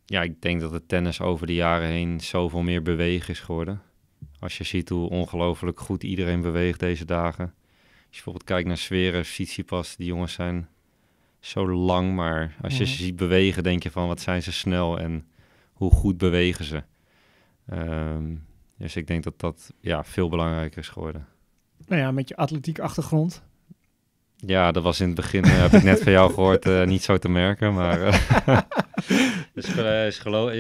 ja, ik denk dat het tennis over de jaren heen zoveel meer bewegen is geworden. Als je ziet hoe ongelooflijk goed iedereen beweegt deze dagen. Als je bijvoorbeeld kijkt naar Sferen, Tsitsipas, die jongens zijn zo lang. Maar als je ze ziet bewegen, denk je van wat zijn ze snel en hoe goed bewegen ze. Ehm, dus ik denk dat dat ja, veel belangrijker is geworden. Nou ja, met je atletiek achtergrond. Ja, dat was in het begin, eh, heb ik net van jou gehoord, eh, niet zo te merken. Maar eh, Dus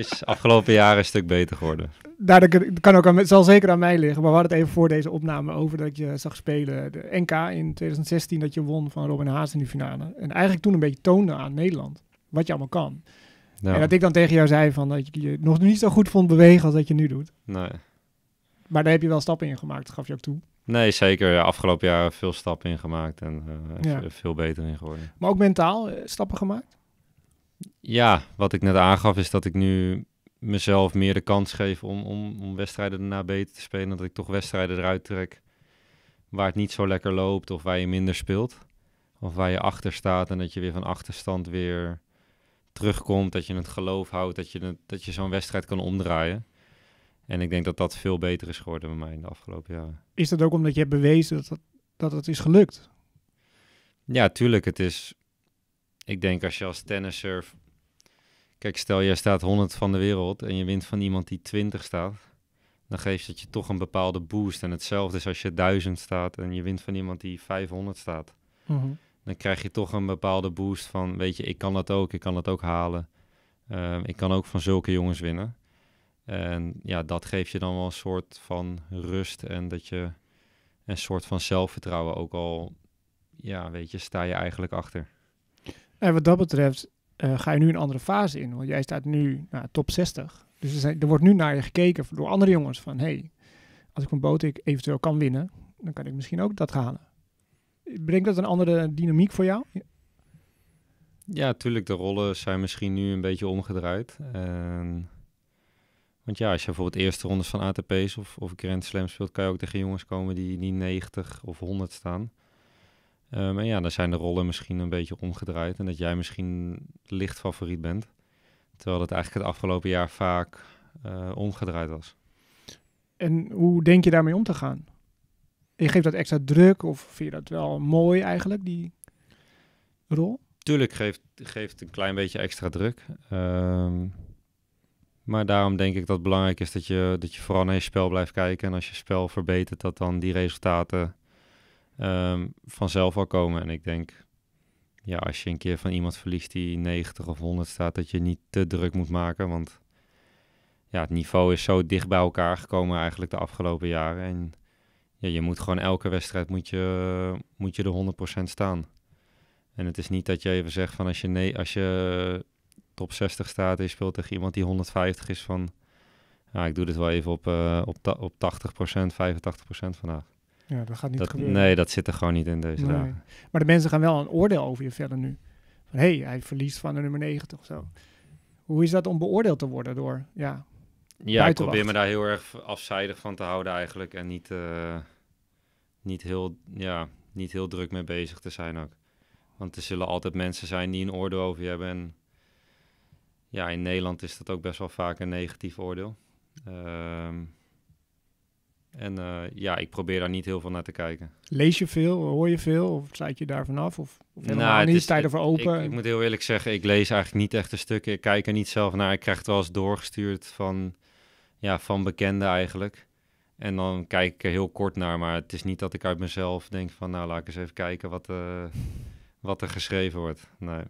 is afgelopen jaren een stuk beter geworden. Nou, kan ook aan, het zal zeker aan mij liggen. Maar we hadden het even voor deze opname over dat je zag spelen de NK in 2016. Dat je won van Robin Haas in die finale. En eigenlijk toen een beetje toonde aan Nederland wat je allemaal kan. Nou. En dat ik dan tegen jou zei van dat je je nog niet zo goed vond bewegen als dat je nu doet. Nee. Maar daar heb je wel stappen in gemaakt, gaf je ook toe. Nee, zeker. afgelopen jaar veel stappen in gemaakt en eh, veel beter in geworden. Maar ook mentaal eh, stappen gemaakt? Ja, wat ik net aangaf is dat ik nu mezelf meer de kans geef om, om, om wedstrijden daarna beter te spelen. Dat ik toch wedstrijden eruit trek waar het niet zo lekker loopt of waar je minder speelt. Of waar je achter staat en dat je weer van achterstand weer terugkomt. Dat je het geloof houdt dat je, dat je zo'n wedstrijd kan omdraaien. En ik denk dat dat veel beter is geworden bij mij in de afgelopen jaren. Is dat ook omdat je hebt bewezen dat, dat, dat het is gelukt? Ja, tuurlijk. Het is ik denk als je als tennisser... Kijk, stel jij staat 100 van de wereld en je wint van iemand die 20 staat. Dan geeft dat je toch een bepaalde boost. En hetzelfde is als je 1000 staat en je wint van iemand die 500 staat. Mhm. Dan krijg je toch een bepaalde boost van, weet je, ik kan dat ook, ik kan dat ook halen. Ehm, ik kan ook van zulke jongens winnen. En ja, dat geeft je dan wel een soort van rust en dat je een soort van zelfvertrouwen ook al, ja, weet je, sta je eigenlijk achter. En wat dat betreft eh, ga je nu een andere fase in. Want jij staat nu nou, top 60. Dus er, zijn, er, wordt nu naar je gekeken door andere jongens. Van hey, als ik boot ik eventueel kan winnen, dan kan ik misschien ook dat halen. Brengt dat een andere dynamiek voor jou? Ja, natuurlijk. De rollen zijn misschien nu een beetje omgedraaid. want ja, als je bijvoorbeeld eerste rondes van ATP's of, of Grand Slam speelt, kan je ook tegen jongens komen die, die 90 of 100 staan. Ehm, en ja, dan zijn de rollen misschien een beetje omgedraaid. En dat jij misschien licht favoriet bent. Terwijl het eigenlijk het afgelopen jaar vaak eh, omgedraaid was. En hoe denk je daarmee om te gaan? Je geeft dat extra druk of vind je dat wel mooi eigenlijk, die rol? Tuurlijk geeft, geeft een klein beetje extra druk. Ehm, maar daarom denk ik dat het belangrijk is dat je, dat je vooral naar je spel blijft kijken. En als je spel verbetert, dat dan die resultaten Ehm, vanzelf al komen. En ik denk, ja, als je een keer van iemand verliest die 90 of 100 staat, dat je niet te druk moet maken. Want ja, het niveau is zo dicht bij elkaar gekomen eigenlijk de afgelopen jaren. En ja, je moet gewoon elke wedstrijd moet je, moet je er 100% staan. En het is niet dat je even zegt van als je, nee, als je top 60 staat en je speelt tegen iemand die 150 is van... Ja, ik doe dit wel even op, eh, op, op 80%, 85% vandaag. Ja, dat gaat niet gebeuren. Nee, dat zit er gewoon niet in deze nee. dagen. Maar de mensen gaan wel een oordeel over je verder nu. Van, hé, hey, hij verliest van de nummer 90 of zo. Hoe is dat om beoordeeld te worden door, ja, Ja, ik probeer me daar heel erg afzijdig van te houden eigenlijk. En niet, eh, niet, heel, ja, niet heel druk mee bezig te zijn ook. Want er zullen altijd mensen zijn die een oordeel over je hebben. En ja, in Nederland is dat ook best wel vaak een negatief oordeel. Ehm en eh, ja, ik probeer daar niet heel veel naar te kijken. Lees je veel, hoor je veel of sluit je daar vanaf? Of, of nou, helemaal nou, niet, sta ervoor open? Ik, ik, moet heel eerlijk zeggen, ik lees eigenlijk niet echt de stukken. Ik kijk er niet zelf naar. Ik krijg het wel eens doorgestuurd van, ja, van bekenden eigenlijk. En dan kijk ik er heel kort naar, maar het is niet dat ik uit mezelf denk van... nou, laat ik eens even kijken wat, eh, wat er geschreven wordt. Nee.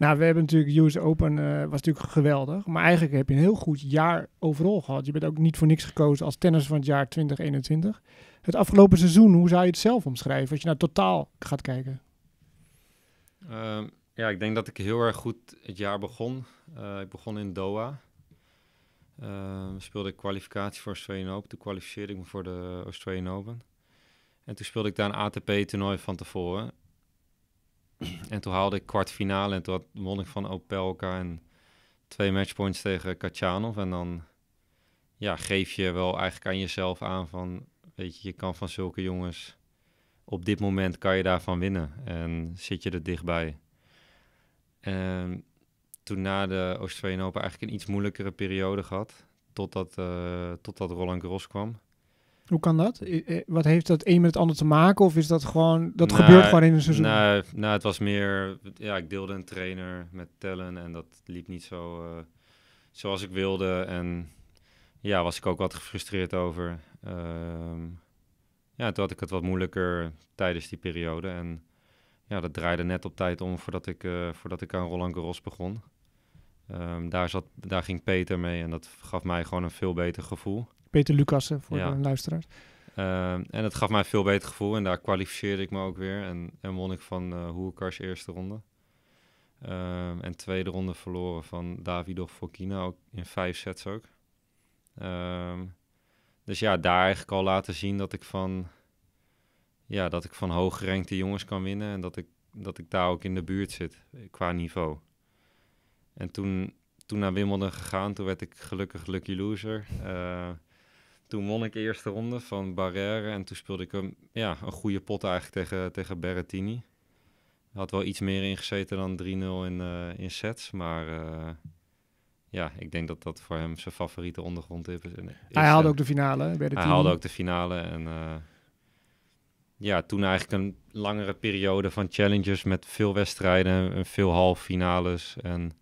Nou, we hebben natuurlijk US Open, eh, was natuurlijk geweldig. Maar eigenlijk heb je een heel goed jaar overal gehad. Je bent ook niet voor niks gekozen als tennis van het jaar 2021. Het afgelopen seizoen, hoe zou je het zelf omschrijven als je naar nou totaal gaat kijken? Ehm, ja, ik denk dat ik heel erg goed het jaar begon. Eh, ik begon in Doha. Ehm, speelde ik kwalificatie voor Australian Open. Toen kwalificeerde ik me voor de Australian Open. En toen speelde ik daar een ATP-toernooi van tevoren. En toen haalde ik kwartfinale en toen had, won ik van Opelka en twee matchpoints tegen Kachanov. En dan ja, geef je wel eigenlijk aan jezelf aan van, weet je, je kan van zulke jongens, op dit moment kan je daarvan winnen. En zit je er dichtbij. En ehm, toen na de Australian Open eigenlijk een iets moeilijkere periode gehad, totdat, uh, totdat Roland Garros kwam. Hoe kan dat? Wat heeft dat een met het ander te maken? Of is dat gewoon, dat nou, gebeurt gewoon in een seizoen? Nou, nou, het was meer, ja, ik deelde een trainer met tellen en dat liep niet zo uh, zoals ik wilde. En ja, was ik ook wat gefrustreerd over. Ehm, ja, toen had ik het wat moeilijker tijdens die periode. En ja, dat draaide net op tijd om voordat ik, eh, voordat ik aan Roland Garros begon. Ehm, daar, zat, daar ging Peter mee en dat gaf mij gewoon een veel beter gevoel. Peter Lucassen voor ja. de luisteraars. Eh, en het gaf mij een veel beter gevoel en daar kwalificeerde ik me ook weer. En, en won ik van uh, eh, Hoerkars eerste ronde. Eh, en tweede ronde verloren van Davidov Fokina ook in vijf sets ook. dus ja, daar eigenlijk al laten zien dat ik van, ja, dat ik van hooggerengte jongens kan winnen. En dat ik, dat ik daar ook in de buurt zit qua niveau. En toen, toen naar Wimbledon gegaan, toen werd ik gelukkig lucky loser. Uh, toen won ik de eerste ronde van Barrère en toen speelde ik een, ehm, ja, een goede pot eigenlijk tegen, tegen Berrettini. Had wel iets meer ingezeten dan 3-0 in, uh, in sets, maar eh, ja, ik denk dat dat voor hem zijn favoriete ondergrond is. Hij haalde ook de finale bij Hij haalde ook de finale en eh, ja, toen eigenlijk een langere periode van challenges met veel wedstrijden en veel halve finales en,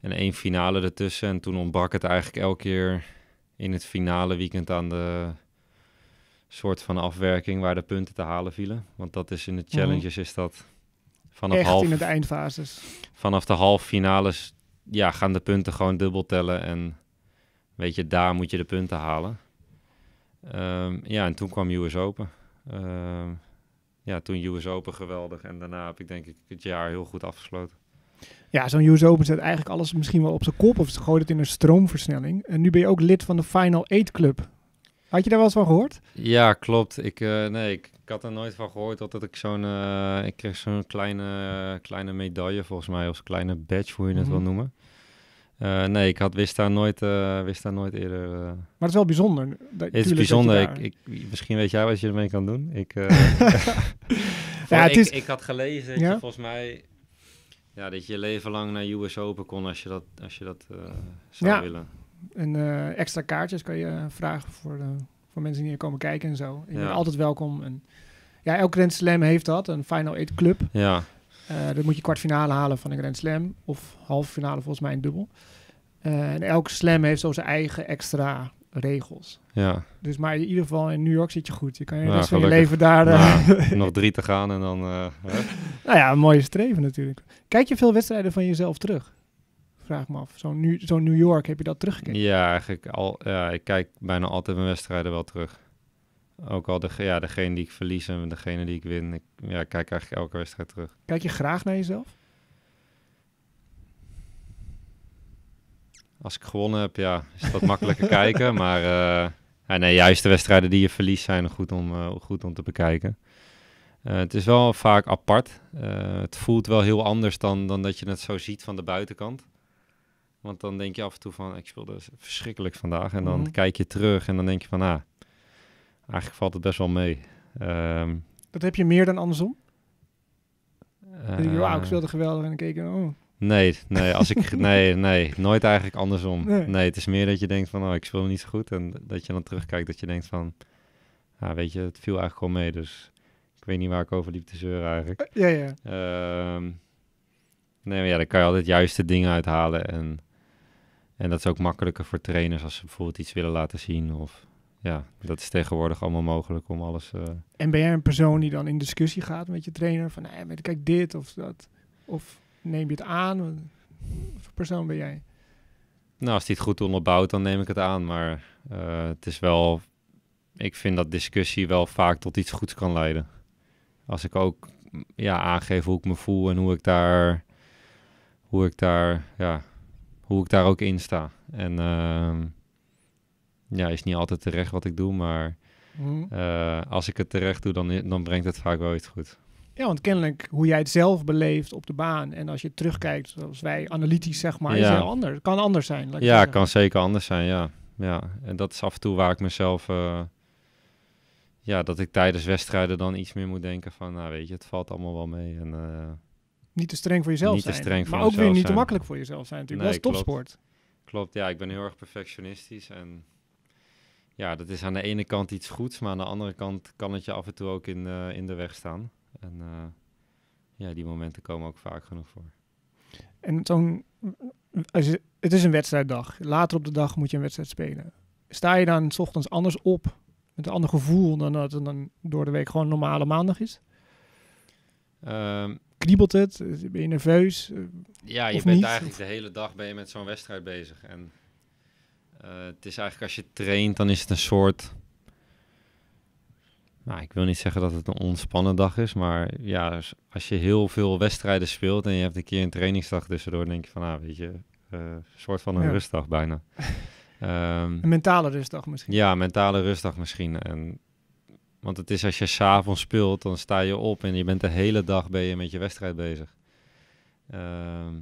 en één finale ertussen. En toen ontbrak het eigenlijk elke keer in het finale weekend aan de soort van afwerking waar de punten te halen vielen. Want dat is in de mhm. challenges is dat vanaf Echt in eindfases. Vanaf de halve finales ja, gaan de punten gewoon dubbel tellen en weet je, daar moet je de punten halen. Ehm, ja, en toen kwam US Open. Ehm, ja, toen US Open geweldig en daarna heb ik denk ik het jaar heel goed afgesloten. Ja, zo'n US Open zet eigenlijk alles misschien wel op zijn kop of ze gooit het in een stroomversnelling. En nu ben je ook lid van de Final Eight Club. Had je daar wel eens van gehoord? Ja, klopt. Ik, eh, nee, ik, had er nooit van gehoord dat ik zo'n... Eh, ik kreeg zo'n kleine, kleine medaille volgens mij, of kleine badge, hoe je het mm wil mhm. noemen. Eh, nee, ik had, wist, daar nooit, wist daar nooit eerder. Uh... Maar het is wel bijzonder. Dat, het is bijzonder. Ik, ik, misschien weet jij wat je ermee kan doen. Ik, ja, het is... ik had gelezen volgens mij ja, dat je leven lang naar US Open kon als je dat, als je dat eh, zou ja. willen. En eh, extra kaartjes kan je eh, vragen voor, de, voor mensen die hier komen kijken en zo. Je ja. altijd welkom. En, ja, elk Grand Slam heeft dat, een Final Eight Club. Ja. Uh, dan moet je kwartfinale halen van een Grand Slam. Of halve finale volgens mij een dubbel. en elk slam heeft zo zijn eigen extra regels. Ja. Dus maar in ieder geval in New York zit je goed. Je kan je ja, rest van je leven daar... Eh, nog drie te gaan en dan... Uh, nou ja, een mooie streven natuurlijk. Kijk je veel wedstrijden van jezelf terug? Vraag me af. Zo'n New, zo New York, heb je dat teruggekeken? Ja, eigenlijk al... ik kijk bijna altijd mijn wedstrijden wel terug. Ook al de, ja, degene die ik verlies en degene die ik win. Ik ja, kijk eigenlijk elke wedstrijd terug. Kijk je graag naar jezelf? Als ik gewonnen heb, ja, is dat makkelijker kijken. Maar eh, ah, nee, juist de wedstrijden die je verliest zijn goed om, eh, goed om te bekijken. Eh, het is wel vaak apart. het voelt wel heel anders dan, dan dat je het zo ziet van de buitenkant. Want dan denk je af en toe van, ik speelde verschrikkelijk vandaag. En dan mhm. kijk je terug en dan denk je van, ah, eigenlijk valt het best wel mee. Um, ehm, dat heb je meer dan andersom? Uh, ik speelde geweldig en dan keek oh. Nee, nee, als ik, nee, nee, nooit eigenlijk andersom. Nee. het is meer dat je denkt van, oh, ik speel me niet zo goed. En dat je dan terugkijkt, dat je denkt van, weet je, het viel eigenlijk gewoon mee. Dus ik weet niet waar ik over liep te zeuren eigenlijk. Eh, ja, ja. Ehm, nee, maar ja, dan kan je altijd juiste dingen uithalen. En, en dat is ook makkelijker voor trainers als ze bijvoorbeeld iets willen laten zien of ja, dat is tegenwoordig allemaal mogelijk om alles. Eh, en ben jij een persoon die dan in discussie gaat met je trainer? Van nee, kijk dit of dat. Of neem je het aan? Wat voor persoon ben jij? Nou, als die het goed onderbouwt, dan neem ik het aan. Maar eh, het is wel... Ik vind dat discussie wel vaak tot iets goeds kan leiden. Als ik ook ja, aangeef hoe ik me voel en hoe ik daar... Hoe ik daar, ja, hoe ik daar ook in sta. En ehm, ja, is niet altijd terecht wat ik doe, maar... Hm. Eh, als ik het terecht doe, dan, dan brengt het vaak wel iets goed. Ja, want kennelijk hoe jij het zelf beleeft op de baan en als je terugkijkt, zoals wij analytisch zeg maar, ja. is heel anders. Kan anders zijn. Ja, ja, kan zeker anders zijn, ja. ja. En dat is af en toe waar ik mezelf, eh, ja, dat ik tijdens wedstrijden dan iets meer moet denken van, nou weet je, het valt allemaal wel mee. En, eh, niet te streng voor jezelf niet zijn. Te streng voor maar ook weer niet te makkelijk voor jezelf zijn natuurlijk. Nee, topsport. Klopt. ja, ik ben heel erg perfectionistisch en ja, dat is aan de ene kant iets goeds, maar aan de andere kant kan het je af en toe ook in, eh, in de weg staan. En eh, ja, die momenten komen ook vaak genoeg voor. En zo'n, het is een wedstrijddag. Later op de dag moet je een wedstrijd spelen. Sta je dan s ochtends anders op, met een ander gevoel dan dat het dan door de week gewoon normale maandag is? Um, Kriebelt het? Ben je nerveus? ja, je bent eigenlijk de hele dag ben je met zo'n wedstrijd bezig. En eh, het is eigenlijk als je traint, dan is het een soort nou, ik wil niet zeggen dat het een ontspannen dag is, maar ja, als je heel veel wedstrijden speelt en je hebt een keer een trainingsdag tussendoor, denk je van, ah, weet je, een eh, soort van een rustdag bijna. Ehm, een mentale rustdag misschien. Ja, mentale rustdag misschien. En, want het is als je s'avonds speelt, dan sta je op en je bent de hele dag ben je met je wedstrijd bezig. Ehm,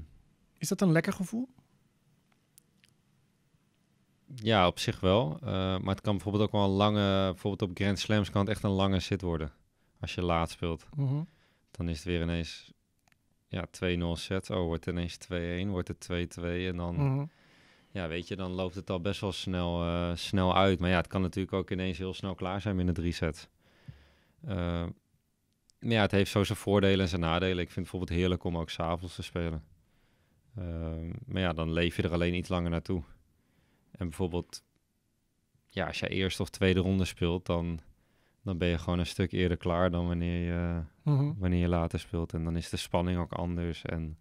is dat een lekker gevoel? Ja, op zich wel. Eh, maar het kan bijvoorbeeld ook wel een lange, bijvoorbeeld op Grand Slams kan het echt een lange zit worden. Als je laat speelt. Mhm. Dan is het weer ineens ja, 2-0 set. Oh, wordt het ineens 2-1, wordt het 2-2 en dan... Mhm. Ja, weet je, dan loopt het al best wel snel, eh, snel uit. Maar ja, het kan natuurlijk ook ineens heel snel klaar zijn binnen drie sets. Uh, ja, het heeft zo zijn voordelen en zijn nadelen. Ik vind het bijvoorbeeld heerlijk om ook s'avonds te spelen. maar ja, dan leef je er alleen iets langer naartoe. En bijvoorbeeld, ja, als je eerste of tweede ronde speelt, dan, dan ben je gewoon een stuk eerder klaar dan wanneer je, mhm. wanneer je later speelt. En dan is de spanning ook anders. En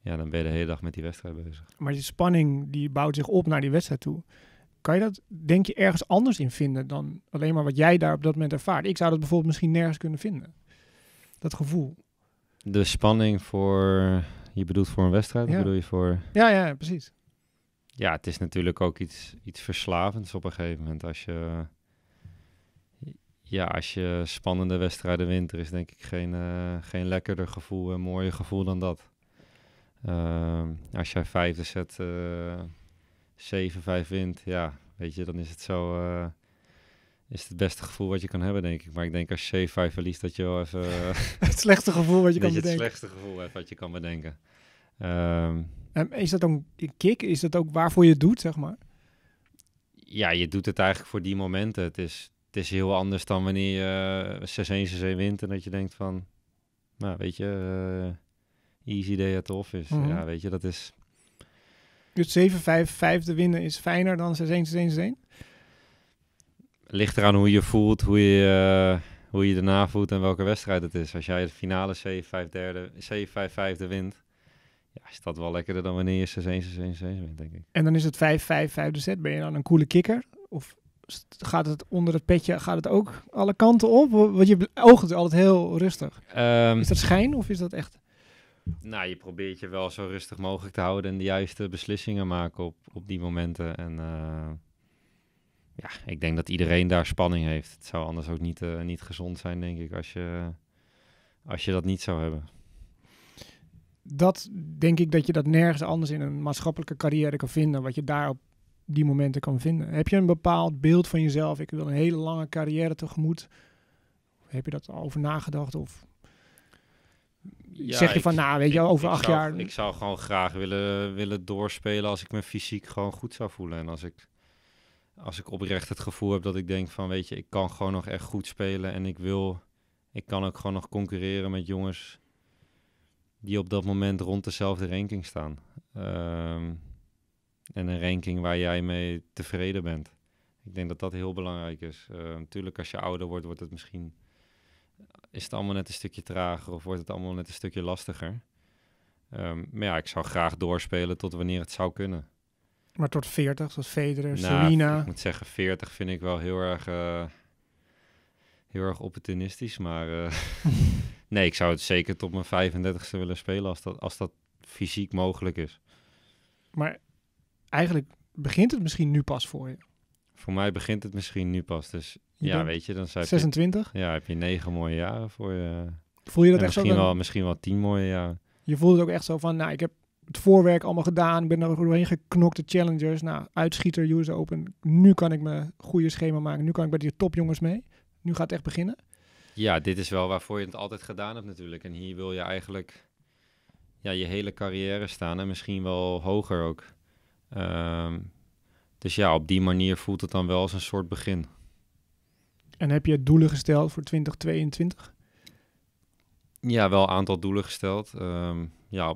ja, dan ben je de hele dag met die wedstrijd bezig. Maar die spanning die bouwt zich op naar die wedstrijd toe. Kan je dat, denk je, ergens anders in vinden dan alleen maar wat jij daar op dat moment ervaart? Ik zou dat bijvoorbeeld misschien nergens kunnen vinden. Dat gevoel. De spanning voor, je bedoelt voor een wedstrijd? bedoel je voor... Ja, ja, precies ja, het is natuurlijk ook iets, iets verslavends op een gegeven moment. Als je, ja, als je spannende wedstrijden wint, er is denk ik geen, eh, geen lekkerder gevoel en mooier gevoel dan dat. Ehm, als jij vijfde set uh, eh, 7-5 wint, ja, weet je, dan is het zo. Eh, is het, beste gevoel wat je kan hebben, denk ik. Maar ik denk als je 7-5 verliest, dat je wel even. het slechtste gevoel wat je kan bedenken. Het slechtste gevoel wat je kan bedenken. En ehm, is dat dan een kick? Is dat ook waarvoor je het doet, zeg maar? Ja, je doet het eigenlijk voor die momenten. Het is, het is heel anders dan wanneer je 6-1, eh, 6-1 wint en dat je denkt van... Nou, weet je, uh, easy day at the office. Mm -hmm. Ja, weet je, dat is... Dus 7-5, 5 te winnen is fijner dan 6-1, 6-1, 6-1? Ligt eraan hoe je voelt, hoe je... Uh, hoe je daarna voelt en welke wedstrijd het is. Als jij de finale 7-5 derde, 7-5 vijfde wint, ja, is dat wel lekkerder dan wanneer je 6-1, 6-1, 6-1 bent, denk ik. En dan is het 5-5, de set. Ben je dan een coole kikker? Of gaat het onder het petje, gaat het ook alle kanten op? Want je oog altijd heel rustig. Ehm, is dat schijn of is dat echt? Nou, je probeert je wel zo rustig mogelijk te houden en de juiste beslissingen maken op, op die momenten. En eh, ja, ik denk dat iedereen daar spanning heeft. Het zou anders ook niet, eh, niet gezond zijn, denk ik, als je, als je dat niet zou hebben dat denk ik dat je dat nergens anders in een maatschappelijke carrière kan vinden, wat je daar op die momenten kan vinden. Heb je een bepaald beeld van jezelf? Ik wil een hele lange carrière tegemoet. Heb je dat over nagedacht? Of ja, zeg je van, nou weet je, over acht jaar... Ik zou gewoon graag willen, willen doorspelen als ik me fysiek gewoon goed zou voelen. En als ik, als ik oprecht het gevoel heb dat ik denk van, weet je, ik kan gewoon nog echt goed spelen. En ik wil, ik kan ook gewoon nog concurreren met jongens die op dat moment rond dezelfde ranking staan. Ehm, en een ranking waar jij mee tevreden bent. Ik denk dat dat heel belangrijk is. Uh, ehm, natuurlijk, als je ouder wordt, wordt het misschien. Is het allemaal net een stukje trager of wordt het allemaal net een stukje lastiger? Ehm, maar ja, ik zou graag doorspelen tot wanneer het zou kunnen. Maar tot 40, tot Federer, nou, Serena. Ik moet zeggen, 40 vind ik wel heel erg, eh, heel erg opportunistisch. Maar eh, Nee, ik zou het zeker tot mijn 35ste willen spelen als dat, als dat fysiek mogelijk is. Maar eigenlijk begint het misschien nu pas voor je. Voor mij begint het misschien nu pas. Dus ja, weet je, dan zijn 26. ja, heb je negen mooie jaren voor je. Voel je dat echt misschien zo? Wel, misschien wel tien mooie jaren. Je voelt het ook echt zo van, nou, ik heb het voorwerk allemaal gedaan. Ik ben er doorheen geknokt, de challengers. Nou, uitschieter, US Open. Nu kan ik mijn goede schema maken. Nu kan ik bij die topjongens mee. Nu gaat het echt beginnen. Ja, dit is wel waarvoor je het altijd gedaan hebt natuurlijk. En hier wil je eigenlijk ja, je hele carrière staan en misschien wel hoger ook. Ehm, dus ja, op die manier voelt het dan wel als een soort begin. En heb je doelen gesteld voor 2022? Ja, wel een aantal doelen gesteld. Ehm, ja,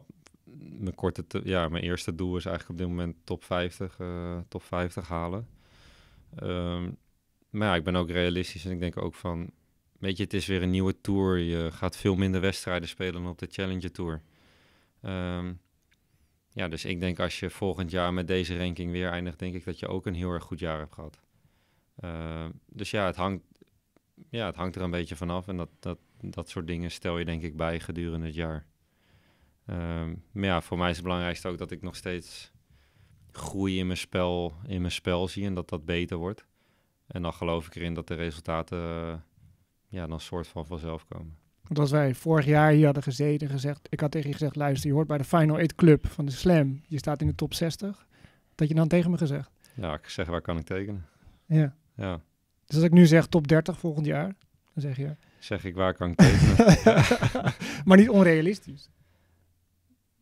mijn, korte ja, mijn eerste doel is eigenlijk op dit moment top 50, eh, top 50 halen. Ehm, maar ja, ik ben ook realistisch en ik denk ook van Weet je, het is weer een nieuwe tour. Je gaat veel minder wedstrijden spelen dan op de Challenger Tour. Ehm, ja, dus ik denk als je volgend jaar met deze ranking weer eindigt, denk ik dat je ook een heel erg goed jaar hebt gehad. Ehm, dus ja het, hangt, ja, het hangt er een beetje vanaf. En dat, dat, dat soort dingen stel je denk ik bij gedurende het jaar. Ehm, maar ja, voor mij is het belangrijkste ook dat ik nog steeds groei in mijn spel, in mijn spel zie en dat dat beter wordt. En dan geloof ik erin dat de resultaten ja, dan soort van vanzelf komen. Want als wij vorig jaar hier hadden gezeten en gezegd... Ik had tegen je gezegd, luister, je hoort bij de Final Eight Club van de Slam. Je staat in de top 60. Dat je dan tegen me gezegd. Ja, ik zeg, waar kan ik tekenen? Ja. ja. Dus als ik nu zeg top 30 volgend jaar, dan zeg je... Zeg ik, waar kan ik tekenen? maar niet onrealistisch.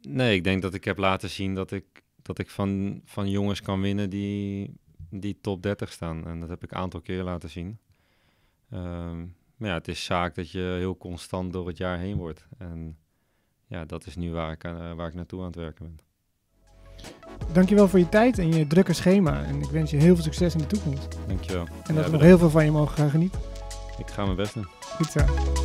Nee, ik denk dat ik heb laten zien dat ik, dat ik van, van jongens kan winnen die, die top 30 staan. En dat heb ik een aantal keer laten zien. Ehm, maar ja, het is zaak dat je heel constant door het jaar heen wordt. En ja, dat is nu waar ik, eh, waar ik naartoe aan het werken ben. Dankjewel voor je tijd en je drukke schema. En ik wens je heel veel succes in de toekomst. Dankjewel. En dat we nog heel veel van je mogen gaan genieten. Ik ga mijn best doen. Goed zo.